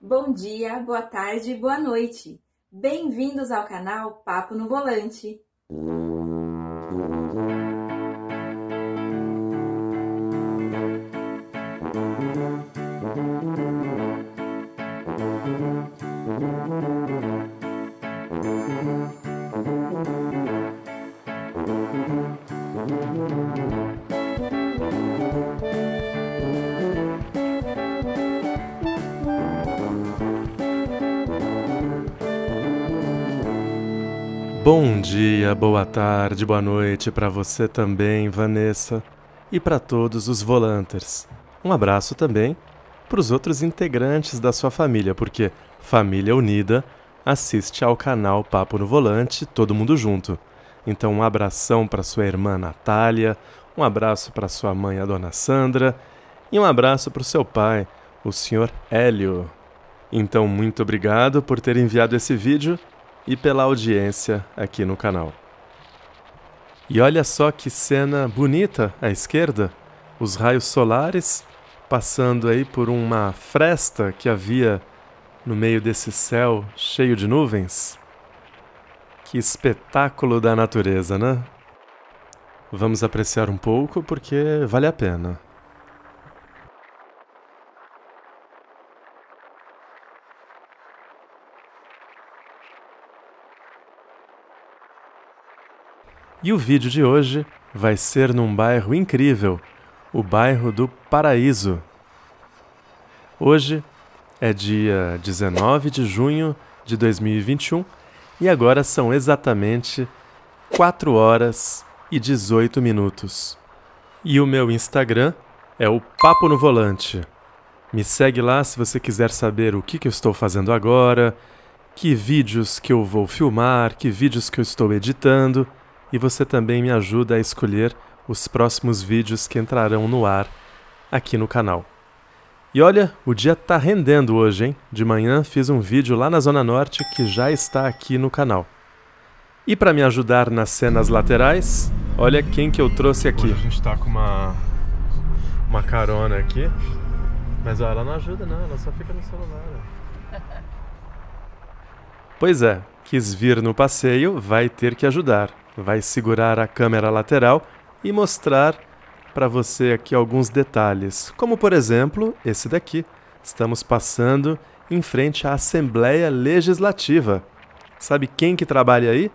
Bom dia, boa tarde, boa noite. Bem-vindos ao canal Papo no Volante. dia, boa tarde, boa noite para você também, Vanessa, e para todos os volantes. Um abraço também para os outros integrantes da sua família, porque Família Unida assiste ao canal Papo no Volante, todo mundo junto. Então, um abração para sua irmã Natália, um abraço para sua mãe, a dona Sandra, e um abraço para o seu pai, o senhor Hélio. Então, muito obrigado por ter enviado esse vídeo e pela audiência aqui no canal. E olha só que cena bonita à esquerda, os raios solares passando aí por uma fresta que havia no meio desse céu cheio de nuvens. Que espetáculo da natureza, né? Vamos apreciar um pouco porque vale a pena. E o vídeo de hoje vai ser num bairro incrível, o bairro do Paraíso. Hoje é dia 19 de junho de 2021 e agora são exatamente 4 horas e 18 minutos. E o meu Instagram é o Papo no Volante. Me segue lá se você quiser saber o que, que eu estou fazendo agora, que vídeos que eu vou filmar, que vídeos que eu estou editando e você também me ajuda a escolher os próximos vídeos que entrarão no ar aqui no canal. E olha, o dia tá rendendo hoje, hein? De manhã fiz um vídeo lá na Zona Norte que já está aqui no canal. E para me ajudar nas cenas laterais, olha quem que eu trouxe aqui. Hoje a gente tá com uma, uma carona aqui, mas ó, ela não ajuda não, ela só fica no celular. Né? Pois é, quis vir no passeio, vai ter que ajudar vai segurar a câmera lateral e mostrar para você aqui alguns detalhes, como por exemplo esse daqui. Estamos passando em frente à Assembleia Legislativa. Sabe quem que trabalha aí?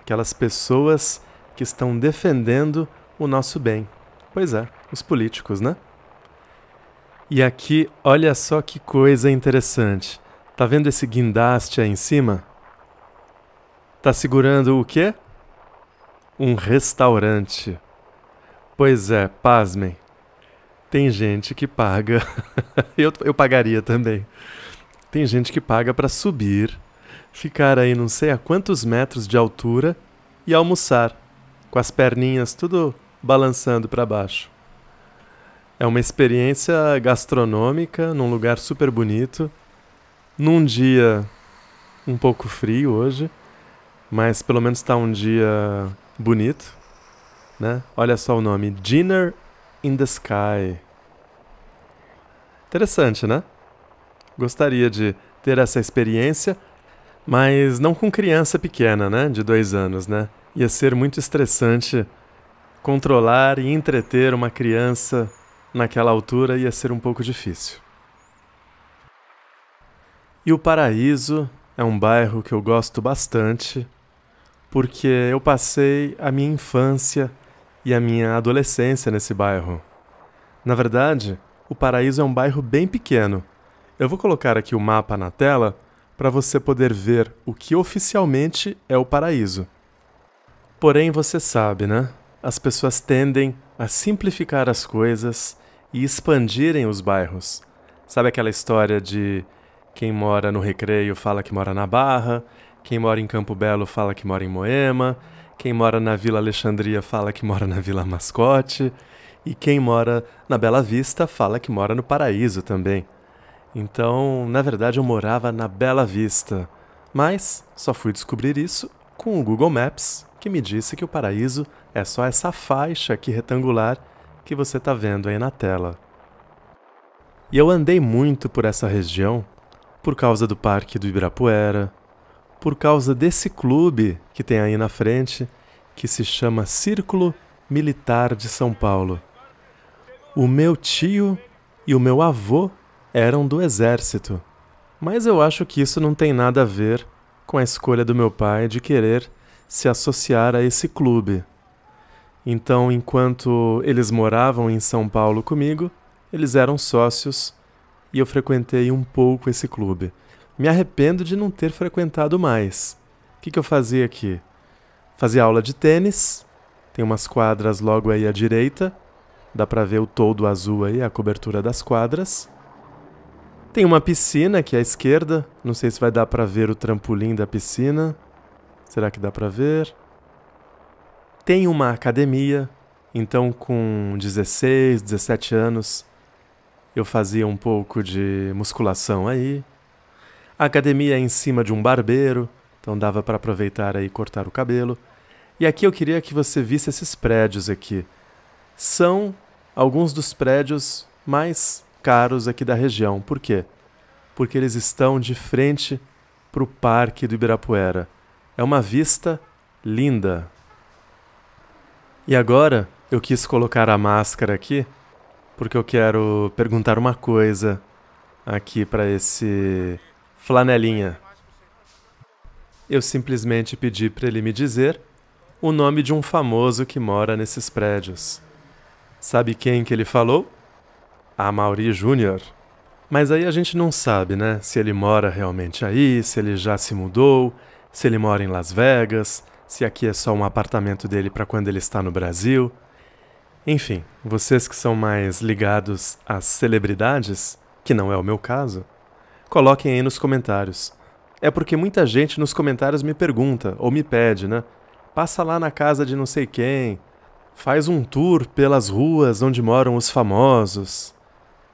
Aquelas pessoas que estão defendendo o nosso bem. Pois é, os políticos, né? E aqui, olha só que coisa interessante. Tá vendo esse guindaste aí em cima? Tá segurando o quê? um restaurante. Pois é, pasmem. Tem gente que paga. eu, eu pagaria também. Tem gente que paga para subir, ficar aí não sei a quantos metros de altura e almoçar, com as perninhas tudo balançando para baixo. É uma experiência gastronômica num lugar super bonito, num dia um pouco frio hoje, mas pelo menos está um dia bonito, né? Olha só o nome, Dinner in the Sky. Interessante, né? Gostaria de ter essa experiência, mas não com criança pequena, né? De dois anos, né? Ia ser muito estressante controlar e entreter uma criança naquela altura ia ser um pouco difícil. E o Paraíso é um bairro que eu gosto bastante porque eu passei a minha infância e a minha adolescência nesse bairro. Na verdade, o Paraíso é um bairro bem pequeno. Eu vou colocar aqui o mapa na tela para você poder ver o que oficialmente é o Paraíso. Porém, você sabe, né? As pessoas tendem a simplificar as coisas e expandirem os bairros. Sabe aquela história de quem mora no Recreio fala que mora na Barra, quem mora em Campo Belo fala que mora em Moema. Quem mora na Vila Alexandria fala que mora na Vila Mascote. E quem mora na Bela Vista fala que mora no Paraíso também. Então, na verdade, eu morava na Bela Vista. Mas só fui descobrir isso com o Google Maps, que me disse que o paraíso é só essa faixa aqui retangular que você está vendo aí na tela. E eu andei muito por essa região por causa do Parque do Ibirapuera, por causa desse clube que tem aí na frente, que se chama Círculo Militar de São Paulo. O meu tio e o meu avô eram do exército. Mas eu acho que isso não tem nada a ver com a escolha do meu pai de querer se associar a esse clube. Então, enquanto eles moravam em São Paulo comigo, eles eram sócios e eu frequentei um pouco esse clube. Me arrependo de não ter frequentado mais. O que, que eu fazia aqui? Fazia aula de tênis, tem umas quadras logo aí à direita, dá para ver o todo azul aí, a cobertura das quadras. Tem uma piscina aqui à esquerda, não sei se vai dar para ver o trampolim da piscina. Será que dá para ver? Tem uma academia, então com 16, 17 anos, eu fazia um pouco de musculação aí, a academia é em cima de um barbeiro, então dava para aproveitar aí e cortar o cabelo. E aqui eu queria que você visse esses prédios aqui. São alguns dos prédios mais caros aqui da região. Por quê? Porque eles estão de frente para o Parque do Ibirapuera. É uma vista linda. E agora eu quis colocar a máscara aqui porque eu quero perguntar uma coisa aqui para esse Flanelinha. Eu simplesmente pedi para ele me dizer o nome de um famoso que mora nesses prédios. Sabe quem que ele falou? A Mauri Júnior. Mas aí a gente não sabe, né? Se ele mora realmente aí, se ele já se mudou, se ele mora em Las Vegas, se aqui é só um apartamento dele para quando ele está no Brasil. Enfim, vocês que são mais ligados às celebridades, que não é o meu caso, Coloquem aí nos comentários. É porque muita gente nos comentários me pergunta, ou me pede, né? Passa lá na casa de não sei quem, faz um tour pelas ruas onde moram os famosos.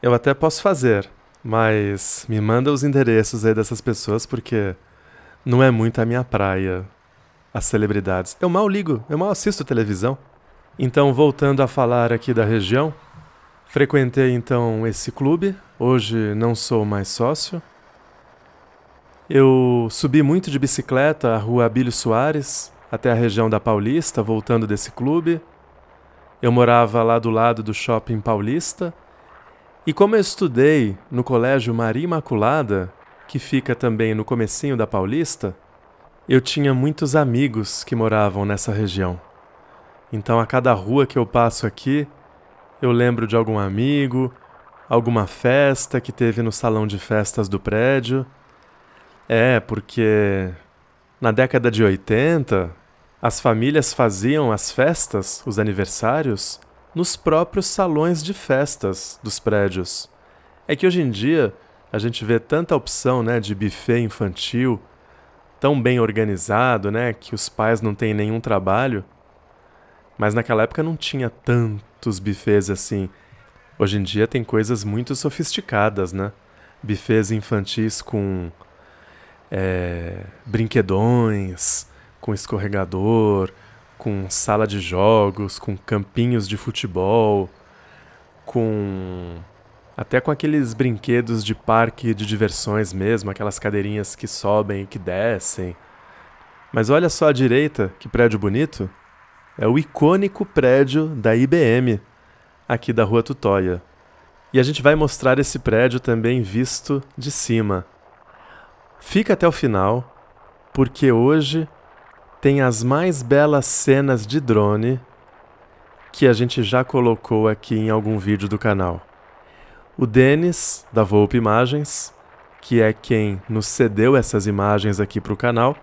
Eu até posso fazer, mas me manda os endereços aí dessas pessoas porque não é muito a minha praia. As celebridades. Eu mal ligo, eu mal assisto televisão. Então, voltando a falar aqui da região, frequentei então esse clube. Hoje não sou mais sócio. Eu subi muito de bicicleta a rua Abílio Soares, até a região da Paulista, voltando desse clube. Eu morava lá do lado do shopping Paulista. E como eu estudei no Colégio Maria Imaculada, que fica também no comecinho da Paulista, eu tinha muitos amigos que moravam nessa região. Então a cada rua que eu passo aqui, eu lembro de algum amigo, alguma festa que teve no salão de festas do prédio. É, porque na década de 80, as famílias faziam as festas, os aniversários, nos próprios salões de festas dos prédios. É que hoje em dia a gente vê tanta opção né, de buffet infantil, tão bem organizado, né, que os pais não têm nenhum trabalho. Mas naquela época não tinha tantos buffets assim. Hoje em dia tem coisas muito sofisticadas, né? Buffets infantis com é, brinquedões, com escorregador, com sala de jogos, com campinhos de futebol, com até com aqueles brinquedos de parque de diversões mesmo, aquelas cadeirinhas que sobem e que descem. Mas olha só à direita, que prédio bonito. É o icônico prédio da IBM, aqui da Rua Tutóia. E a gente vai mostrar esse prédio também visto de cima. Fica até o final, porque hoje tem as mais belas cenas de drone que a gente já colocou aqui em algum vídeo do canal. O Denis, da Volpe Imagens, que é quem nos cedeu essas imagens aqui para o canal,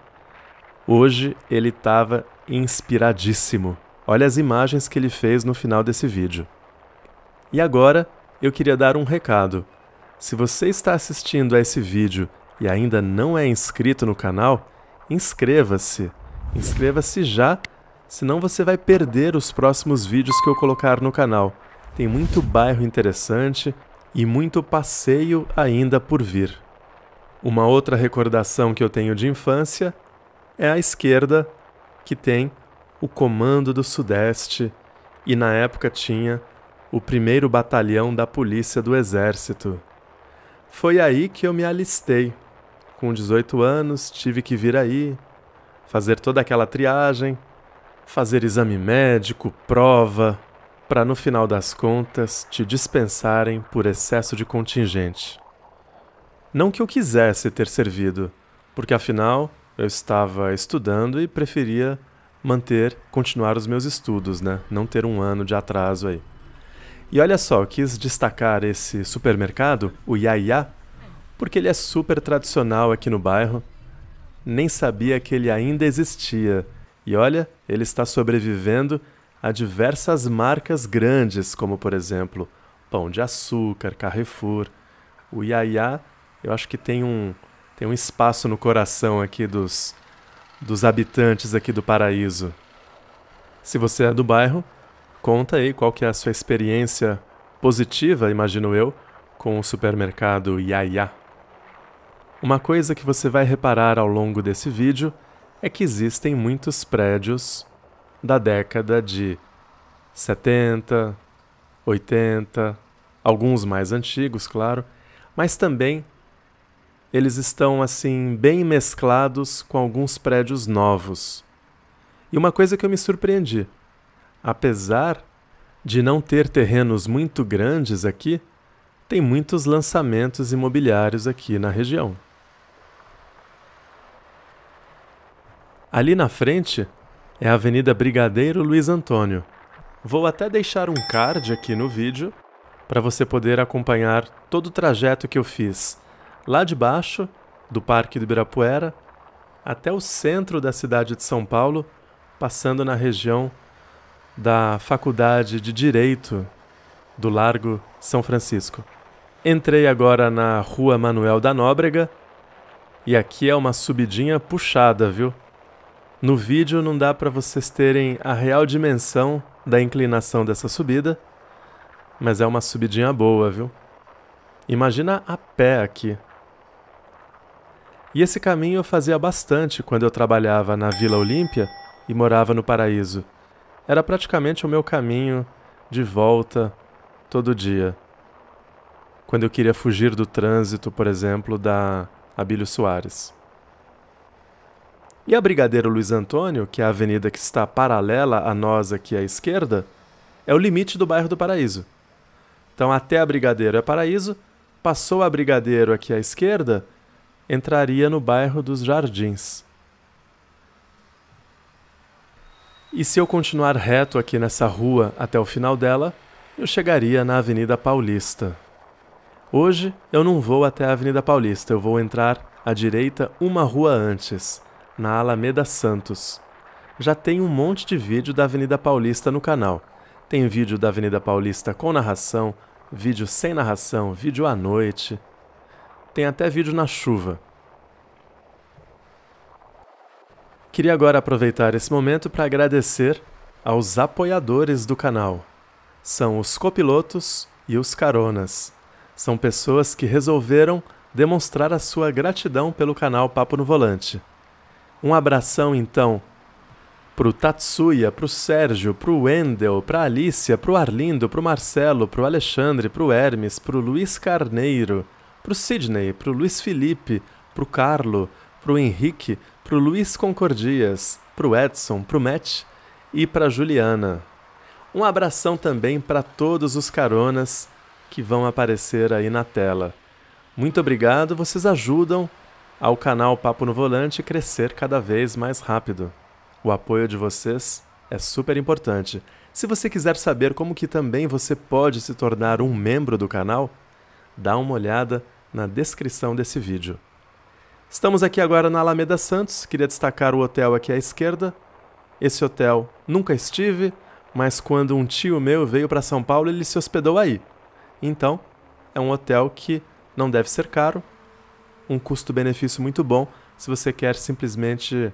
hoje ele estava inspiradíssimo. Olha as imagens que ele fez no final desse vídeo. E agora eu queria dar um recado. Se você está assistindo a esse vídeo e ainda não é inscrito no canal, inscreva-se. Inscreva-se já, senão você vai perder os próximos vídeos que eu colocar no canal. Tem muito bairro interessante e muito passeio ainda por vir. Uma outra recordação que eu tenho de infância é a esquerda, que tem o Comando do Sudeste e na época tinha o primeiro batalhão da Polícia do Exército. Foi aí que eu me alistei com 18 anos, tive que vir aí, fazer toda aquela triagem, fazer exame médico, prova, para no final das contas te dispensarem por excesso de contingente. Não que eu quisesse ter servido, porque afinal eu estava estudando e preferia manter, continuar os meus estudos, né? Não ter um ano de atraso aí. E olha só, quis destacar esse supermercado, o Yaya, porque ele é super tradicional aqui no bairro. Nem sabia que ele ainda existia. E olha, ele está sobrevivendo a diversas marcas grandes, como por exemplo, Pão de Açúcar, Carrefour. O Yaya, eu acho que tem um, tem um espaço no coração aqui dos, dos habitantes aqui do paraíso. Se você é do bairro, conta aí qual que é a sua experiência positiva, imagino eu, com o supermercado Yaya. Uma coisa que você vai reparar ao longo desse vídeo é que existem muitos prédios da década de 70, 80, alguns mais antigos, claro, mas também eles estão assim bem mesclados com alguns prédios novos. E uma coisa que eu me surpreendi, apesar de não ter terrenos muito grandes aqui, tem muitos lançamentos imobiliários aqui na região. Ali na frente é a Avenida Brigadeiro Luiz Antônio. Vou até deixar um card aqui no vídeo para você poder acompanhar todo o trajeto que eu fiz lá de baixo do Parque do Ibirapuera até o centro da cidade de São Paulo, passando na região da Faculdade de Direito do Largo São Francisco. Entrei agora na Rua Manuel da Nóbrega e aqui é uma subidinha puxada, viu? No vídeo não dá para vocês terem a real dimensão da inclinação dessa subida, mas é uma subidinha boa, viu? Imagina a pé aqui. E esse caminho eu fazia bastante quando eu trabalhava na Vila Olímpia e morava no Paraíso. Era praticamente o meu caminho de volta todo dia. Quando eu queria fugir do trânsito, por exemplo, da Abílio Soares. E a Brigadeiro Luiz Antônio, que é a avenida que está paralela a nós aqui à esquerda, é o limite do bairro do Paraíso. Então, até a Brigadeiro é Paraíso, passou a Brigadeiro aqui à esquerda, entraria no bairro dos Jardins. E se eu continuar reto aqui nessa rua até o final dela, eu chegaria na Avenida Paulista. Hoje eu não vou até a Avenida Paulista, eu vou entrar à direita uma rua antes na Alameda Santos. Já tem um monte de vídeo da Avenida Paulista no canal. Tem vídeo da Avenida Paulista com narração, vídeo sem narração, vídeo à noite. Tem até vídeo na chuva. Queria agora aproveitar esse momento para agradecer aos apoiadores do canal. São os copilotos e os caronas. São pessoas que resolveram demonstrar a sua gratidão pelo canal Papo no Volante. Um abração então pro Tatsuya, pro Sérgio, pro Wendel, pra Alicia, pro Arlindo, pro Marcelo, pro Alexandre, pro Hermes, pro Luiz Carneiro, pro Sidney, pro Luiz Felipe, pro Carlo, pro Henrique, pro Luiz Concordias, pro Edson, pro Matt e pra Juliana. Um abração também para todos os caronas que vão aparecer aí na tela. Muito obrigado, vocês ajudam ao canal Papo no Volante crescer cada vez mais rápido. O apoio de vocês é super importante. Se você quiser saber como que também você pode se tornar um membro do canal, dá uma olhada na descrição desse vídeo. Estamos aqui agora na Alameda Santos, queria destacar o hotel aqui à esquerda. Esse hotel nunca estive, mas quando um tio meu veio para São Paulo, ele se hospedou aí. Então, é um hotel que não deve ser caro, um custo-benefício muito bom se você quer simplesmente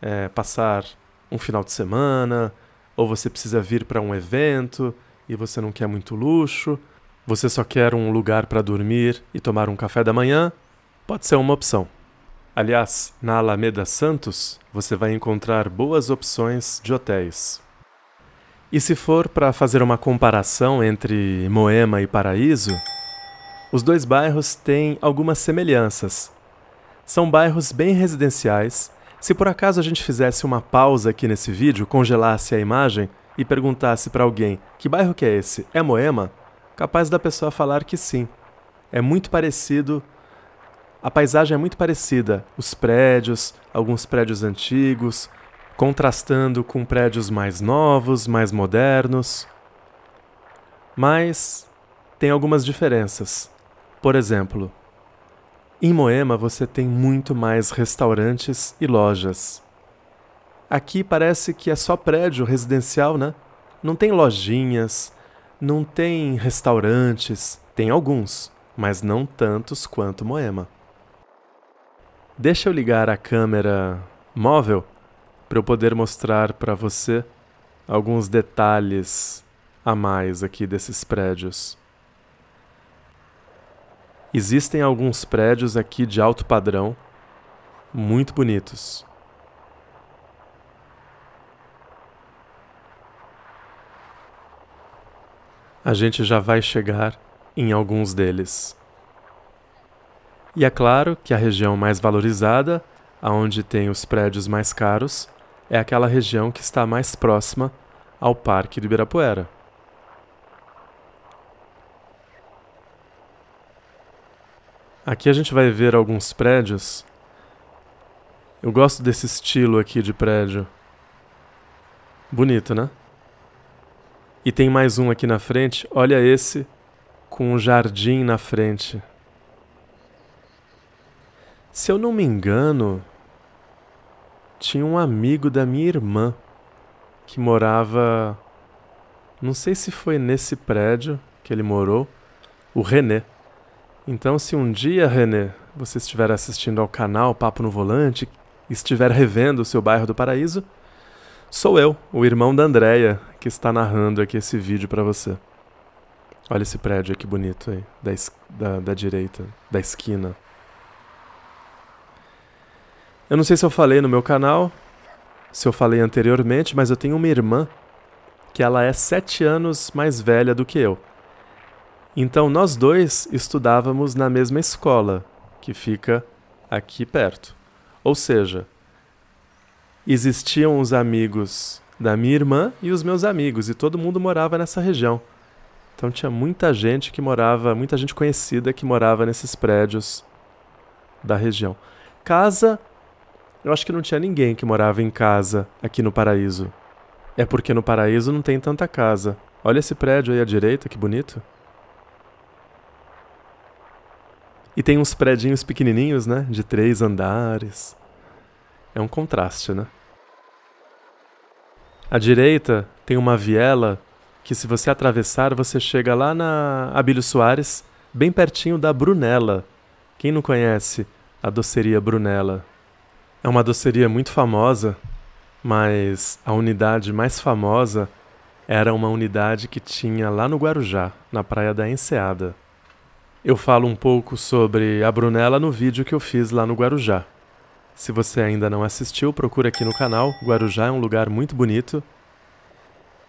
é, passar um final de semana, ou você precisa vir para um evento e você não quer muito luxo, você só quer um lugar para dormir e tomar um café da manhã, pode ser uma opção. Aliás, na Alameda Santos você vai encontrar boas opções de hotéis. E se for para fazer uma comparação entre Moema e Paraíso, os dois bairros têm algumas semelhanças. São bairros bem residenciais. Se por acaso a gente fizesse uma pausa aqui nesse vídeo, congelasse a imagem e perguntasse para alguém que bairro que é esse? É Moema? Capaz da pessoa falar que sim. É muito parecido a paisagem é muito parecida, os prédios, alguns prédios antigos, contrastando com prédios mais novos, mais modernos. Mas tem algumas diferenças. Por exemplo, em Moema você tem muito mais restaurantes e lojas. Aqui parece que é só prédio residencial, né? Não tem lojinhas, não tem restaurantes, tem alguns, mas não tantos quanto Moema. Deixa eu ligar a câmera móvel para eu poder mostrar para você alguns detalhes a mais aqui desses prédios. Existem alguns prédios aqui de alto padrão, muito bonitos. A gente já vai chegar em alguns deles. E é claro que a região mais valorizada, aonde tem os prédios mais caros, é aquela região que está mais próxima ao Parque do Ibirapuera. Aqui a gente vai ver alguns prédios. Eu gosto desse estilo aqui de prédio. Bonito, né? E tem mais um aqui na frente. Olha esse com um jardim na frente. Se eu não me engano, tinha um amigo da minha irmã que morava. Não sei se foi nesse prédio que ele morou, o René. Então, se um dia, René, você estiver assistindo ao canal Papo no Volante, estiver revendo o seu bairro do Paraíso, sou eu, o irmão da Andrea, que está narrando aqui esse vídeo para você. Olha esse prédio aqui bonito aí, da, da, da direita, da esquina. Eu não sei se eu falei no meu canal, se eu falei anteriormente, mas eu tenho uma irmã que ela é sete anos mais velha do que eu. Então nós dois estudávamos na mesma escola, que fica aqui perto. Ou seja, existiam os amigos da minha irmã e os meus amigos, e todo mundo morava nessa região. Então tinha muita gente que morava, muita gente conhecida que morava nesses prédios da região. Casa, eu acho que não tinha ninguém que morava em casa aqui no Paraíso. É porque no Paraíso não tem tanta casa. Olha esse prédio aí à direita, que bonito. E tem uns predinhos pequenininhos, né? De três andares. É um contraste, né? À direita tem uma viela que, se você atravessar, você chega lá na Abílio Soares, bem pertinho da Brunella. Quem não conhece a doceria Brunella? É uma doceria muito famosa, mas a unidade mais famosa era uma unidade que tinha lá no Guarujá, na Praia da Enseada. Eu falo um pouco sobre a Brunella no vídeo que eu fiz lá no Guarujá. Se você ainda não assistiu, procura aqui no canal. Guarujá é um lugar muito bonito.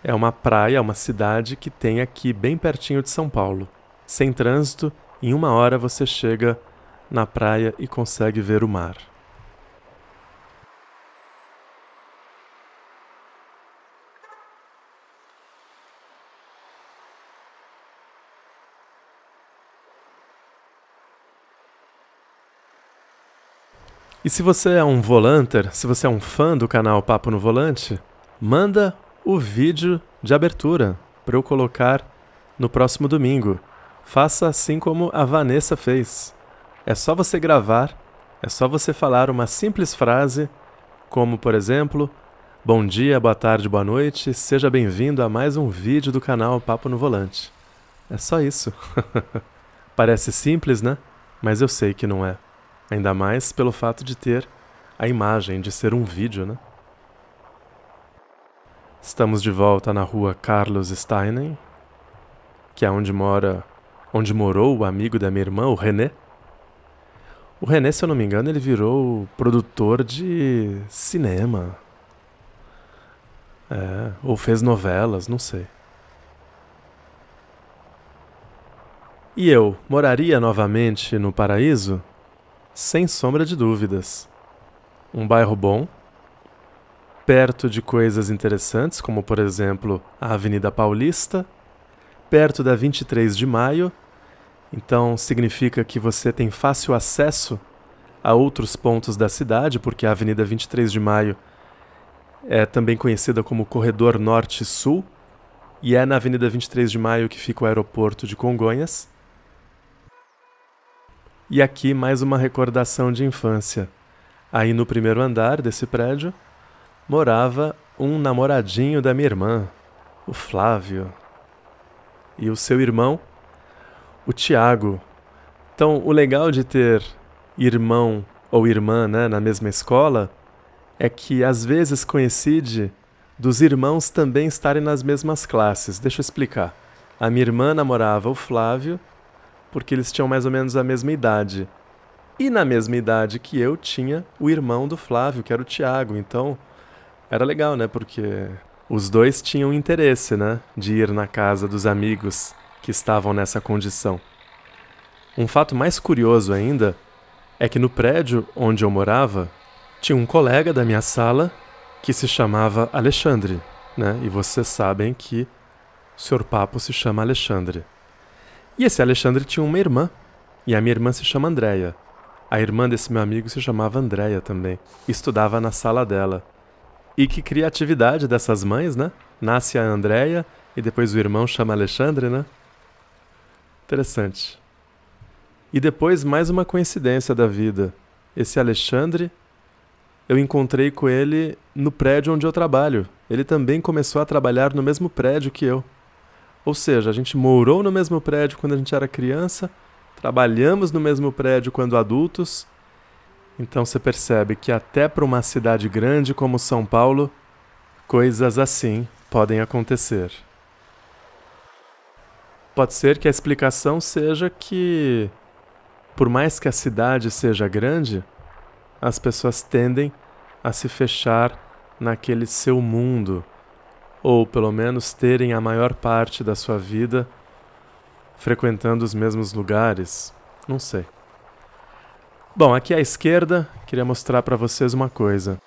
É uma praia, uma cidade que tem aqui bem pertinho de São Paulo. Sem trânsito, em uma hora você chega na praia e consegue ver o mar. E se você é um volanter, se você é um fã do canal Papo no Volante, manda o vídeo de abertura para eu colocar no próximo domingo. Faça assim como a Vanessa fez. É só você gravar, é só você falar uma simples frase, como por exemplo, Bom dia, boa tarde, boa noite, seja bem-vindo a mais um vídeo do canal Papo no Volante. É só isso. Parece simples, né? Mas eu sei que não é. Ainda mais pelo fato de ter a imagem de ser um vídeo, né? Estamos de volta na rua Carlos Steinen, que é onde mora, onde morou o amigo da minha irmã, o René. O René, se eu não me engano, ele virou produtor de cinema. É, ou fez novelas, não sei. E eu moraria novamente no paraíso? sem sombra de dúvidas. Um bairro bom, perto de coisas interessantes, como por exemplo a Avenida Paulista, perto da 23 de Maio, então significa que você tem fácil acesso a outros pontos da cidade, porque a Avenida 23 de Maio é também conhecida como Corredor Norte-Sul, e é na Avenida 23 de Maio que fica o aeroporto de Congonhas. E aqui mais uma recordação de infância. Aí no primeiro andar desse prédio morava um namoradinho da minha irmã, o Flávio. E o seu irmão, o Tiago. Então, o legal de ter irmão ou irmã né, na mesma escola é que às vezes coincide dos irmãos também estarem nas mesmas classes. Deixa eu explicar. A minha irmã namorava o Flávio porque eles tinham mais ou menos a mesma idade. E na mesma idade que eu tinha o irmão do Flávio, que era o Tiago. Então era legal, né? Porque os dois tinham interesse, né? De ir na casa dos amigos que estavam nessa condição. Um fato mais curioso ainda é que no prédio onde eu morava tinha um colega da minha sala que se chamava Alexandre, né? E vocês sabem que o Sr. Papo se chama Alexandre. E esse Alexandre tinha uma irmã, e a minha irmã se chama Andréia. A irmã desse meu amigo se chamava Andréia também, estudava na sala dela. E que criatividade dessas mães, né? Nasce a Andréia e depois o irmão chama Alexandre, né? Interessante. E depois mais uma coincidência da vida. Esse Alexandre, eu encontrei com ele no prédio onde eu trabalho. Ele também começou a trabalhar no mesmo prédio que eu. Ou seja, a gente morou no mesmo prédio quando a gente era criança, trabalhamos no mesmo prédio quando adultos. Então você percebe que até para uma cidade grande como São Paulo, coisas assim podem acontecer. Pode ser que a explicação seja que, por mais que a cidade seja grande, as pessoas tendem a se fechar naquele seu mundo ou pelo menos terem a maior parte da sua vida frequentando os mesmos lugares, não sei. Bom, aqui à esquerda, queria mostrar para vocês uma coisa.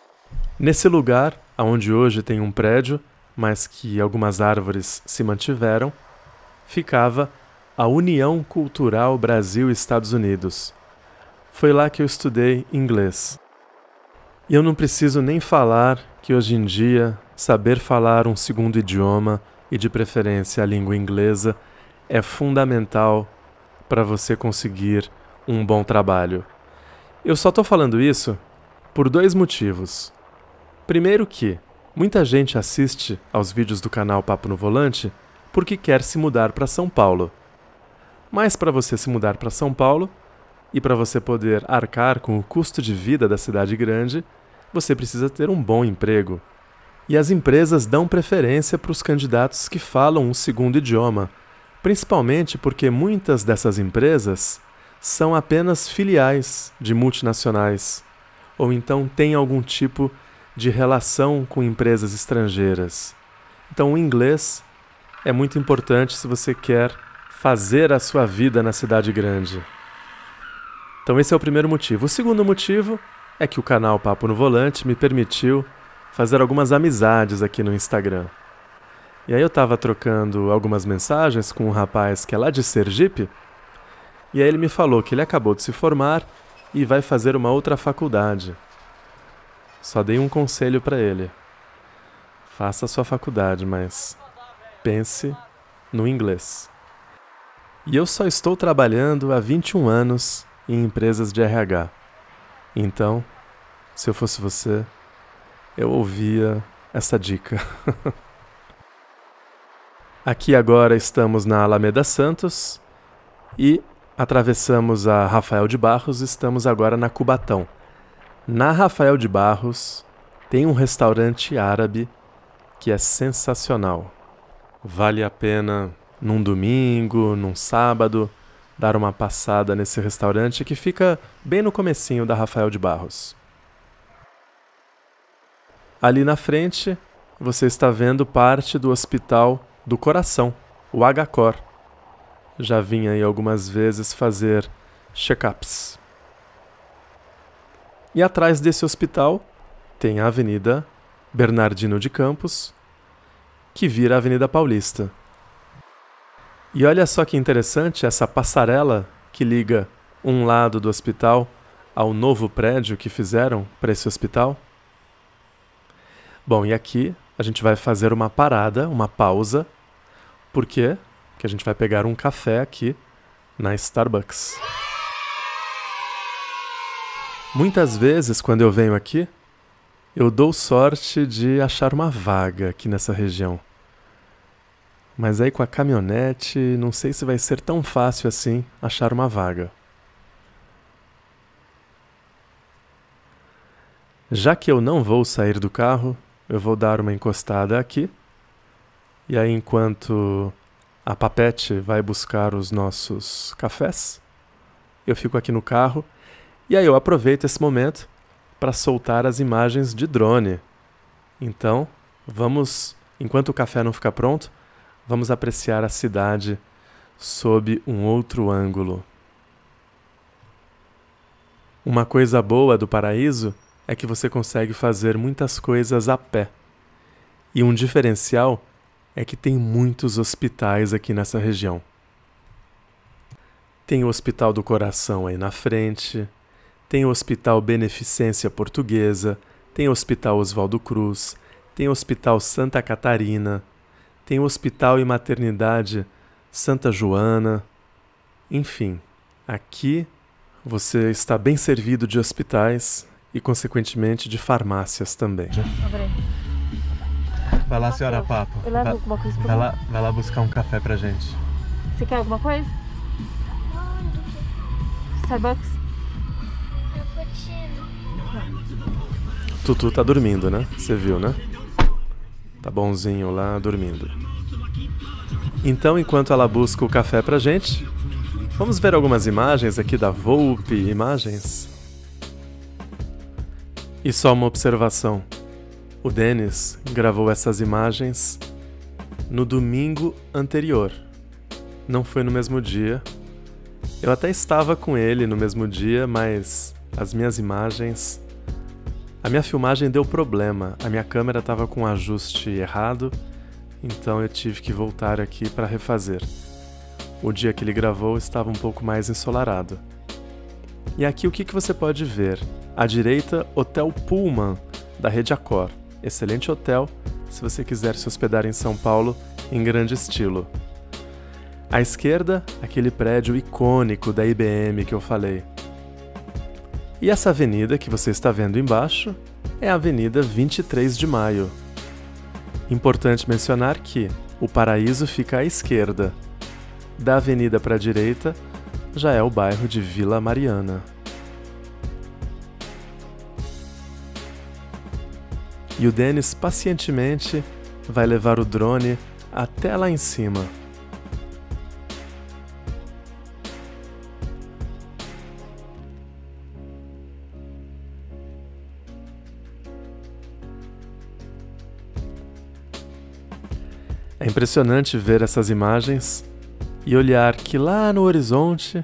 Nesse lugar, onde hoje tem um prédio, mas que algumas árvores se mantiveram, ficava a União Cultural Brasil-Estados Unidos. Foi lá que eu estudei inglês. E eu não preciso nem falar que hoje em dia Saber falar um segundo idioma, e de preferência a língua inglesa, é fundamental para você conseguir um bom trabalho. Eu só estou falando isso por dois motivos. Primeiro que muita gente assiste aos vídeos do canal Papo no Volante porque quer se mudar para São Paulo. Mas para você se mudar para São Paulo e para você poder arcar com o custo de vida da cidade grande, você precisa ter um bom emprego, e as empresas dão preferência para os candidatos que falam um segundo idioma, principalmente porque muitas dessas empresas são apenas filiais de multinacionais, ou então têm algum tipo de relação com empresas estrangeiras. Então, o inglês é muito importante se você quer fazer a sua vida na cidade grande. Então, esse é o primeiro motivo. O segundo motivo é que o canal Papo no Volante me permitiu fazer algumas amizades aqui no Instagram. E aí eu estava trocando algumas mensagens com um rapaz que é lá de Sergipe, e aí ele me falou que ele acabou de se formar e vai fazer uma outra faculdade. Só dei um conselho para ele. Faça sua faculdade, mas pense no inglês. E eu só estou trabalhando há 21 anos em empresas de RH. Então, se eu fosse você, eu ouvia essa dica. Aqui agora estamos na Alameda Santos e atravessamos a Rafael de Barros, estamos agora na Cubatão. Na Rafael de Barros tem um restaurante árabe que é sensacional. Vale a pena num domingo, num sábado, dar uma passada nesse restaurante que fica bem no comecinho da Rafael de Barros. Ali na frente, você está vendo parte do Hospital do Coração, o HCOR. Já vinha aí algumas vezes fazer check-ups. E atrás desse hospital tem a Avenida Bernardino de Campos, que vira a Avenida Paulista. E olha só que interessante essa passarela que liga um lado do hospital ao novo prédio que fizeram para esse hospital. Bom, e aqui a gente vai fazer uma parada, uma pausa. porque que Porque a gente vai pegar um café aqui na Starbucks. Muitas vezes, quando eu venho aqui, eu dou sorte de achar uma vaga aqui nessa região. Mas aí com a caminhonete, não sei se vai ser tão fácil assim achar uma vaga. Já que eu não vou sair do carro, eu vou dar uma encostada aqui. E aí, enquanto a Papete vai buscar os nossos cafés, eu fico aqui no carro. E aí, eu aproveito esse momento para soltar as imagens de drone. Então, vamos, enquanto o café não fica pronto, vamos apreciar a cidade sob um outro ângulo. Uma coisa boa do paraíso é que você consegue fazer muitas coisas a pé. E um diferencial é que tem muitos hospitais aqui nessa região. Tem o Hospital do Coração aí na frente, tem o Hospital Beneficência Portuguesa, tem o Hospital Oswaldo Cruz, tem o Hospital Santa Catarina, tem o Hospital e Maternidade Santa Joana. Enfim, aqui você está bem servido de hospitais e, consequentemente, de farmácias também. Vai lá, senhora Papo. Vai, vai, lá, vai lá buscar um café pra gente. Você quer alguma coisa? Starbucks? Tutu tá dormindo, né? Você viu, né? Tá bonzinho lá, dormindo. Então, enquanto ela busca o café pra gente, vamos ver algumas imagens aqui da Volpe Imagens. E só uma observação: o Denis gravou essas imagens no domingo anterior. Não foi no mesmo dia. Eu até estava com ele no mesmo dia, mas as minhas imagens. A minha filmagem deu problema, a minha câmera estava com um ajuste errado, então eu tive que voltar aqui para refazer. O dia que ele gravou estava um pouco mais ensolarado. E aqui o que, você pode ver? À direita, Hotel Pullman, da rede Accor. Excelente hotel se você quiser se hospedar em São Paulo em grande estilo. À esquerda, aquele prédio icônico da IBM que eu falei. E essa avenida que você está vendo embaixo é a Avenida 23 de Maio. Importante mencionar que o paraíso fica à esquerda. Da avenida para a direita, já é o bairro de Vila Mariana. E o Denis pacientemente vai levar o drone até lá em cima. É impressionante ver essas imagens e olhar que lá no horizonte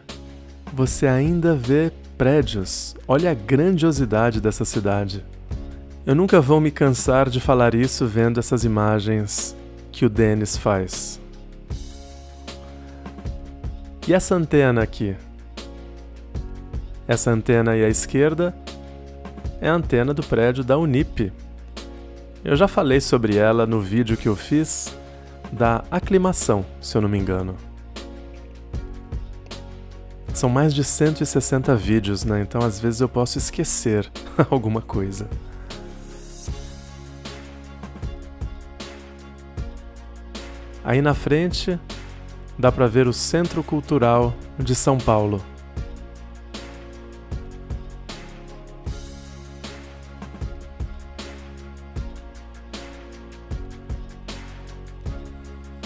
você ainda vê prédios. Olha a grandiosidade dessa cidade. Eu nunca vou me cansar de falar isso vendo essas imagens que o Denis faz. E essa antena aqui? Essa antena aí à esquerda é a antena do prédio da Unip. Eu já falei sobre ela no vídeo que eu fiz da aclimação, se eu não me engano. São mais de 160 vídeos, né? Então às vezes eu posso esquecer alguma coisa. Aí na frente dá para ver o Centro Cultural de São Paulo.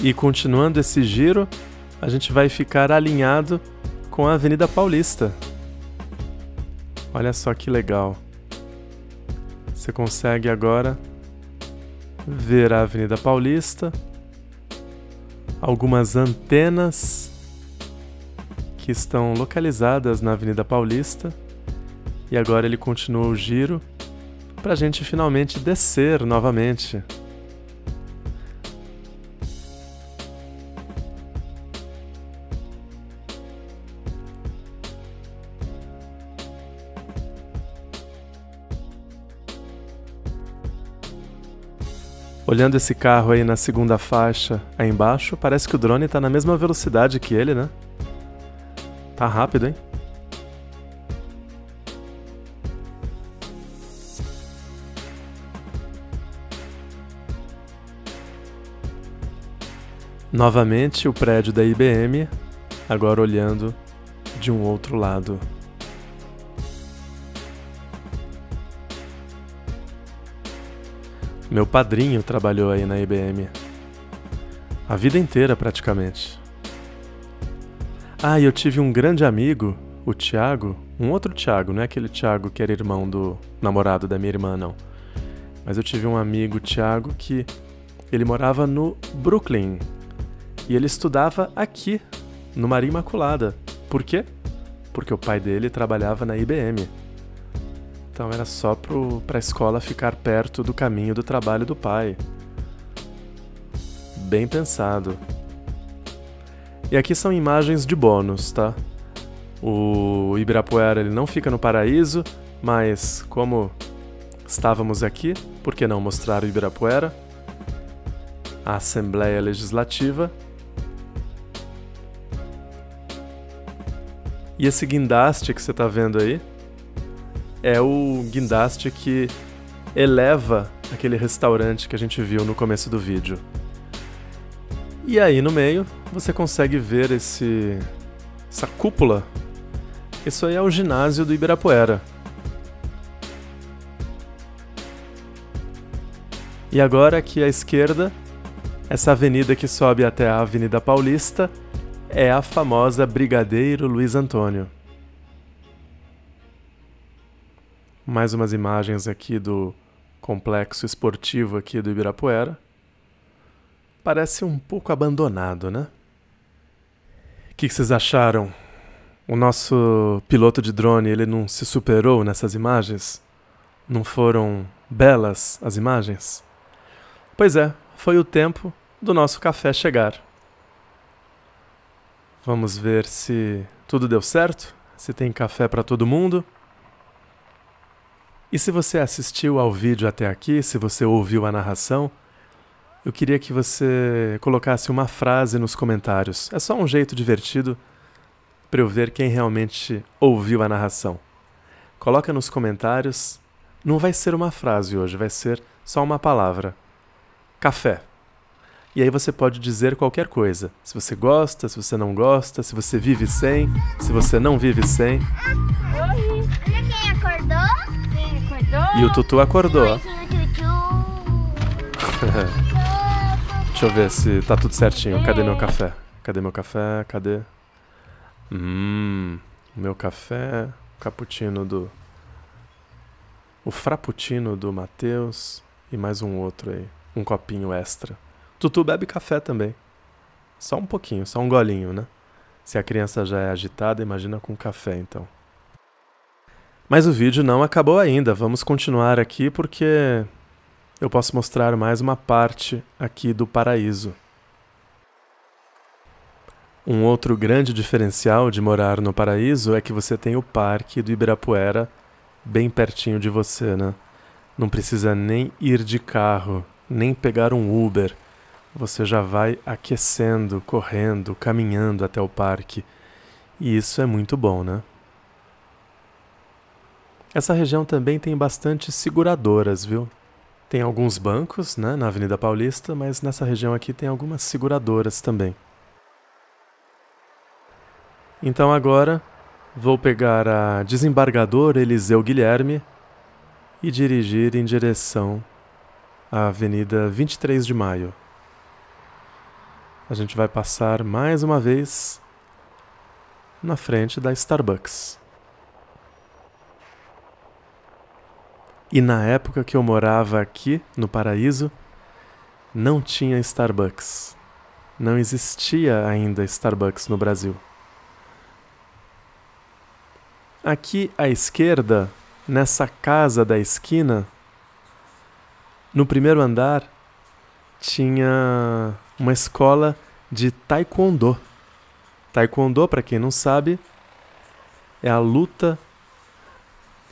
E continuando esse giro, a gente vai ficar alinhado com a Avenida Paulista. Olha só que legal. Você consegue agora ver a Avenida Paulista, algumas antenas que estão localizadas na Avenida Paulista. E agora ele continua o giro para a gente finalmente descer novamente Olhando esse carro aí na segunda faixa, aí embaixo, parece que o drone tá na mesma velocidade que ele, né? Tá rápido, hein? Novamente o prédio da IBM, agora olhando de um outro lado. Meu padrinho trabalhou aí na IBM. A vida inteira, praticamente. Ah, e eu tive um grande amigo, o Tiago, um outro Tiago, não é aquele Tiago que era irmão do namorado da minha irmã, não. Mas eu tive um amigo, Tiago, que ele morava no Brooklyn. E ele estudava aqui, no Maria Imaculada. Por quê? Porque o pai dele trabalhava na IBM. Então era só para a escola ficar perto do caminho do trabalho do pai. Bem pensado. E aqui são imagens de bônus, tá? O Ibirapuera ele não fica no paraíso, mas como estávamos aqui, por que não mostrar o Ibirapuera? A Assembleia Legislativa. E esse guindaste que você está vendo aí é o guindaste que eleva aquele restaurante que a gente viu no começo do vídeo. E aí no meio você consegue ver esse essa cúpula. Isso aí é o ginásio do Ibirapuera. E agora aqui à esquerda, essa avenida que sobe até a Avenida Paulista é a famosa Brigadeiro Luiz Antônio. Mais umas imagens aqui do complexo esportivo aqui do Ibirapuera. Parece um pouco abandonado, né? O que, vocês acharam? O nosso piloto de drone, ele não se superou nessas imagens? Não foram belas as imagens? Pois é, foi o tempo do nosso café chegar. Vamos ver se tudo deu certo, se tem café para todo mundo. E se você assistiu ao vídeo até aqui, se você ouviu a narração, eu queria que você colocasse uma frase nos comentários. É só um jeito divertido para eu ver quem realmente ouviu a narração. Coloca nos comentários. Não vai ser uma frase hoje, vai ser só uma palavra. Café. E aí você pode dizer qualquer coisa. Se você gosta, se você não gosta, se você vive sem, se você não vive sem. Oi, olha quem acordou. E o Tutu acordou. Deixa eu ver se tá tudo certinho. Cadê meu café? Cadê meu café? Cadê? Hum, meu café. O cappuccino do. O frappuccino do Matheus. E mais um outro aí. Um copinho extra. Tutu bebe café também. Só um pouquinho, só um golinho, né? Se a criança já é agitada, imagina com café então. Mas o vídeo não acabou ainda, vamos continuar aqui porque eu posso mostrar mais uma parte aqui do paraíso. Um outro grande diferencial de morar no paraíso é que você tem o parque do Ibirapuera bem pertinho de você, né? Não precisa nem ir de carro, nem pegar um Uber. Você já vai aquecendo, correndo, caminhando até o parque. E isso é muito bom, né? Essa região também tem bastante seguradoras, viu? Tem alguns bancos né, na Avenida Paulista, mas nessa região aqui tem algumas seguradoras também. Então agora vou pegar a desembargador Eliseu Guilherme e dirigir em direção à Avenida 23 de Maio. A gente vai passar mais uma vez na frente da Starbucks. E na época que eu morava aqui, no Paraíso, não tinha Starbucks. Não existia ainda Starbucks no Brasil. Aqui à esquerda, nessa casa da esquina, no primeiro andar, tinha uma escola de taekwondo. Taekwondo, para quem não sabe, é a luta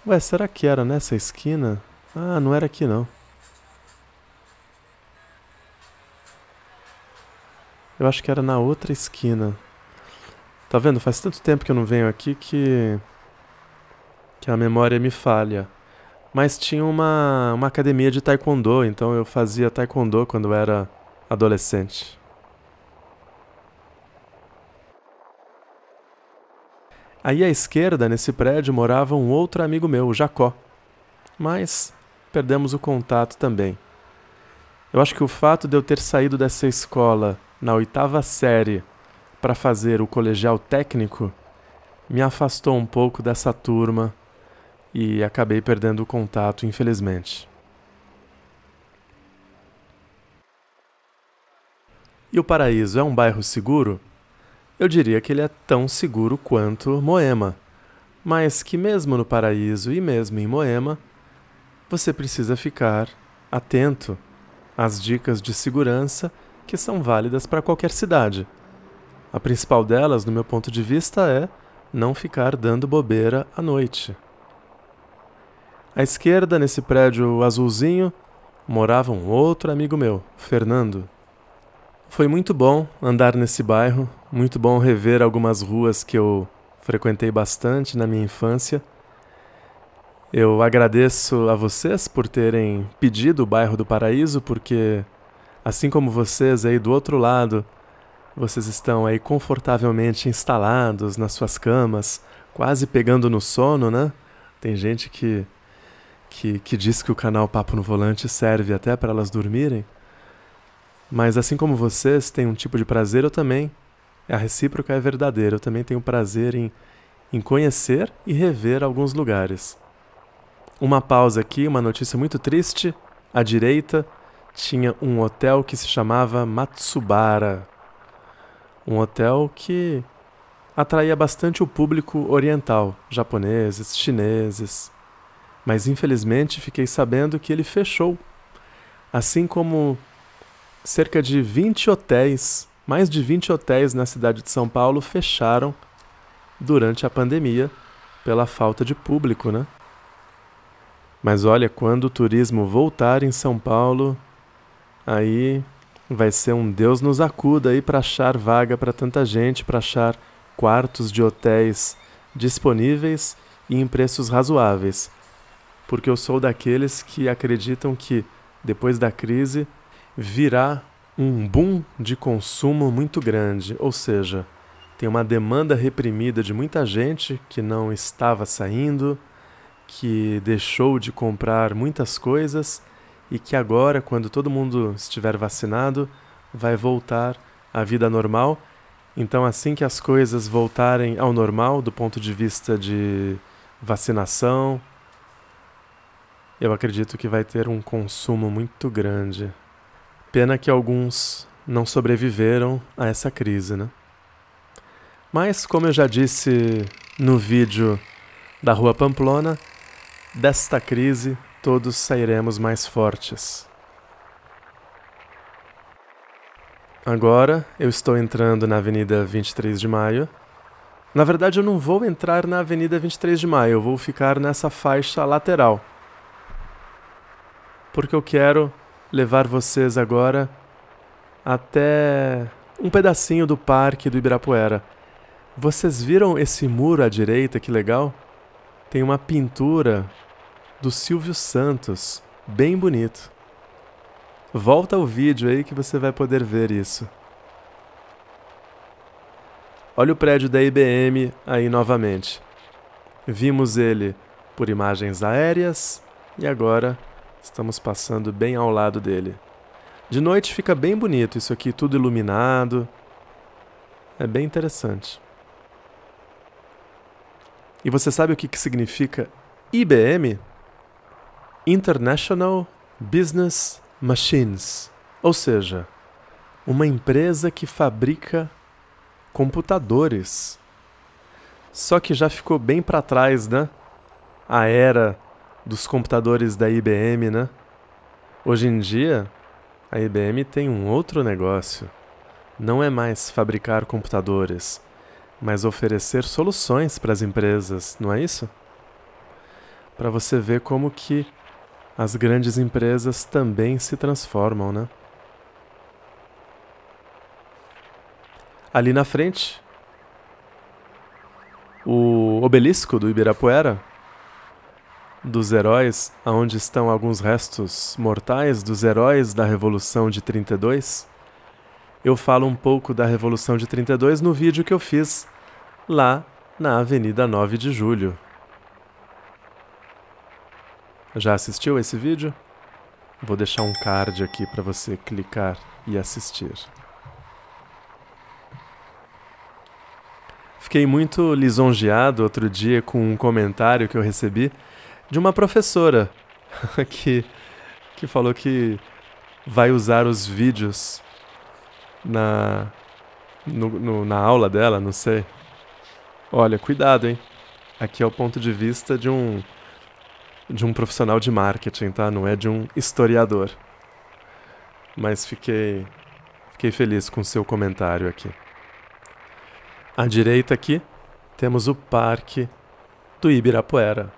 Ué, será que era nessa esquina? Ah, não era aqui não. Eu acho que era na outra esquina. Tá vendo? Faz tanto tempo que eu não venho aqui que que a memória me falha. Mas tinha uma uma academia de taekwondo, então eu fazia taekwondo quando eu era adolescente. Aí à esquerda, nesse prédio, morava um outro amigo meu, Jacó. Mas perdemos o contato também. Eu acho que o fato de eu ter saído dessa escola na oitava série para fazer o colegial técnico me afastou um pouco dessa turma e acabei perdendo o contato, infelizmente. E o Paraíso é um bairro seguro? eu diria que ele é tão seguro quanto Moema, mas que, mesmo no paraíso e mesmo em Moema, você precisa ficar atento às dicas de segurança que são válidas para qualquer cidade. A principal delas, no meu ponto de vista, é não ficar dando bobeira à noite. À esquerda, nesse prédio azulzinho, morava um outro amigo meu, Fernando. Foi muito bom andar nesse bairro, muito bom rever algumas ruas que eu frequentei bastante na minha infância. Eu agradeço a vocês por terem pedido o bairro do Paraíso, porque assim como vocês aí do outro lado, vocês estão aí confortavelmente instalados nas suas camas, quase pegando no sono, né? Tem gente que que, que diz que o canal Papo no Volante serve até para elas dormirem. Mas assim como vocês têm um tipo de prazer, eu também. A recíproca é verdadeira. Eu também tenho prazer em, em conhecer e rever alguns lugares. Uma pausa aqui, uma notícia muito triste. À direita tinha um hotel que se chamava Matsubara. Um hotel que atraía bastante o público oriental, japoneses, chineses. Mas infelizmente fiquei sabendo que ele fechou. Assim como cerca de 20 hotéis, mais de 20 hotéis na cidade de São Paulo fecharam durante a pandemia pela falta de público, né? Mas olha, quando o turismo voltar em São Paulo, aí vai ser um Deus nos acuda aí para achar vaga para tanta gente, para achar quartos de hotéis disponíveis e em preços razoáveis. Porque eu sou daqueles que acreditam que depois da crise virá um boom de consumo muito grande, ou seja, tem uma demanda reprimida de muita gente que não estava saindo, que deixou de comprar muitas coisas e que agora, quando todo mundo estiver vacinado, vai voltar à vida normal. Então, assim que as coisas voltarem ao normal do ponto de vista de vacinação, eu acredito que vai ter um consumo muito grande. Pena que alguns não sobreviveram a essa crise, né? Mas, como eu já disse no vídeo da Rua Pamplona, desta crise todos sairemos mais fortes. Agora eu estou entrando na Avenida 23 de Maio. Na verdade, eu não vou entrar na Avenida 23 de Maio, eu vou ficar nessa faixa lateral. Porque eu quero levar vocês agora até um pedacinho do Parque do Ibirapuera. Vocês viram esse muro à direita? Que legal! Tem uma pintura do Silvio Santos, bem bonito. Volta o vídeo aí que você vai poder ver isso. Olha o prédio da IBM aí novamente. Vimos ele por imagens aéreas e agora Estamos passando bem ao lado dele. De noite fica bem bonito isso aqui, tudo iluminado. É bem interessante. E você sabe o que, que significa IBM? International Business Machines. Ou seja, uma empresa que fabrica computadores. Só que já ficou bem para trás, né? A era dos computadores da IBM, né? Hoje em dia, a IBM tem um outro negócio. Não é mais fabricar computadores, mas oferecer soluções para as empresas, não é isso? Para você ver como que as grandes empresas também se transformam, né? Ali na frente, o obelisco do Ibirapuera dos heróis, aonde estão alguns restos mortais dos heróis da Revolução de 32, eu falo um pouco da Revolução de 32 no vídeo que eu fiz lá na Avenida 9 de Julho. Já assistiu esse vídeo? Vou deixar um card aqui para você clicar e assistir. Fiquei muito lisonjeado outro dia com um comentário que eu recebi de uma professora que, que falou que vai usar os vídeos na, no, no, na aula dela, não sei. Olha, cuidado, hein? Aqui é o ponto de vista de um de um profissional de marketing, tá? Não é de um historiador. Mas fiquei fiquei feliz com seu comentário aqui. À direita aqui temos o Parque do Ibirapuera.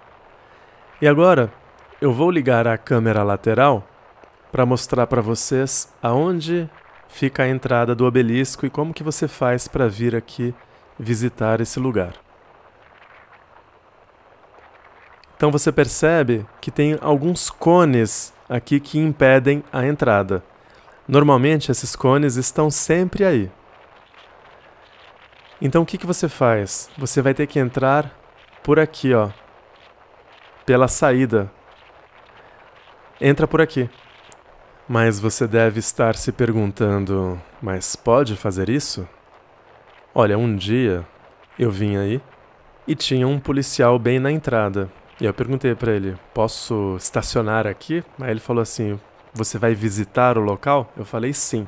E agora eu vou ligar a câmera lateral para mostrar para vocês aonde fica a entrada do obelisco e como que você faz para vir aqui visitar esse lugar. Então você percebe que tem alguns cones aqui que impedem a entrada. Normalmente esses cones estão sempre aí. Então o que, que você faz? Você vai ter que entrar por aqui, ó, pela saída. Entra por aqui. Mas você deve estar se perguntando: mas pode fazer isso? Olha, um dia eu vim aí e tinha um policial bem na entrada. E eu perguntei para ele: posso estacionar aqui? Aí ele falou assim: você vai visitar o local? Eu falei: sim.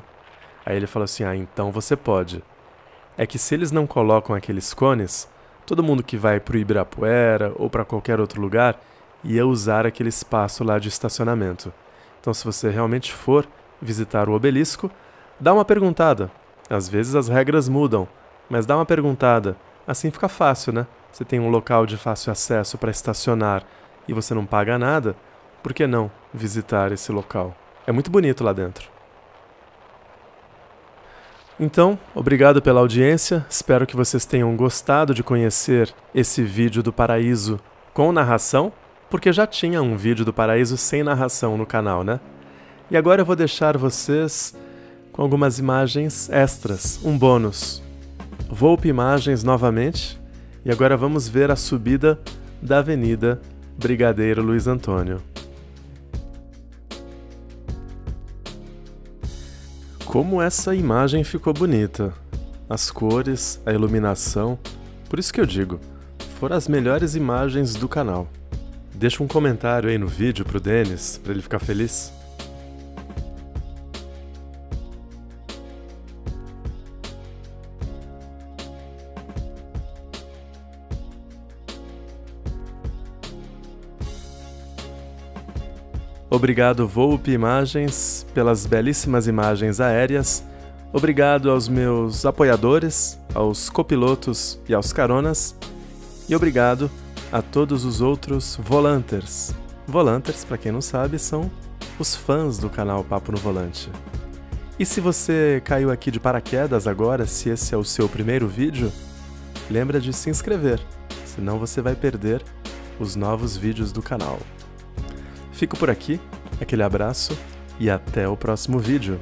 Aí ele falou assim: ah, então você pode. É que se eles não colocam aqueles cones, Todo mundo que vai para o Ibirapuera ou para qualquer outro lugar ia usar aquele espaço lá de estacionamento. Então, se você realmente for visitar o obelisco, dá uma perguntada. Às vezes as regras mudam, mas dá uma perguntada. Assim fica fácil, né? Você tem um local de fácil acesso para estacionar e você não paga nada, por que não visitar esse local? É muito bonito lá dentro. Então, obrigado pela audiência, espero que vocês tenham gostado de conhecer esse vídeo do Paraíso com narração, porque já tinha um vídeo do Paraíso sem narração no canal, né? E agora eu vou deixar vocês com algumas imagens extras, um bônus. Volpe Imagens novamente, e agora vamos ver a subida da Avenida Brigadeiro Luiz Antônio. Como essa imagem ficou bonita! As cores, a iluminação, por isso que eu digo, foram as melhores imagens do canal. Deixa um comentário aí no vídeo pro Denis, para ele ficar feliz. Obrigado, Volpe Imagens, pelas belíssimas imagens aéreas. Obrigado aos meus apoiadores, aos copilotos e aos caronas. E obrigado a todos os outros volanters. Volanters, para quem não sabe, são os fãs do canal Papo no Volante. E se você caiu aqui de paraquedas agora, se esse é o seu primeiro vídeo, lembra de se inscrever, senão você vai perder os novos vídeos do canal. Fico por aqui, aquele abraço e até o próximo vídeo.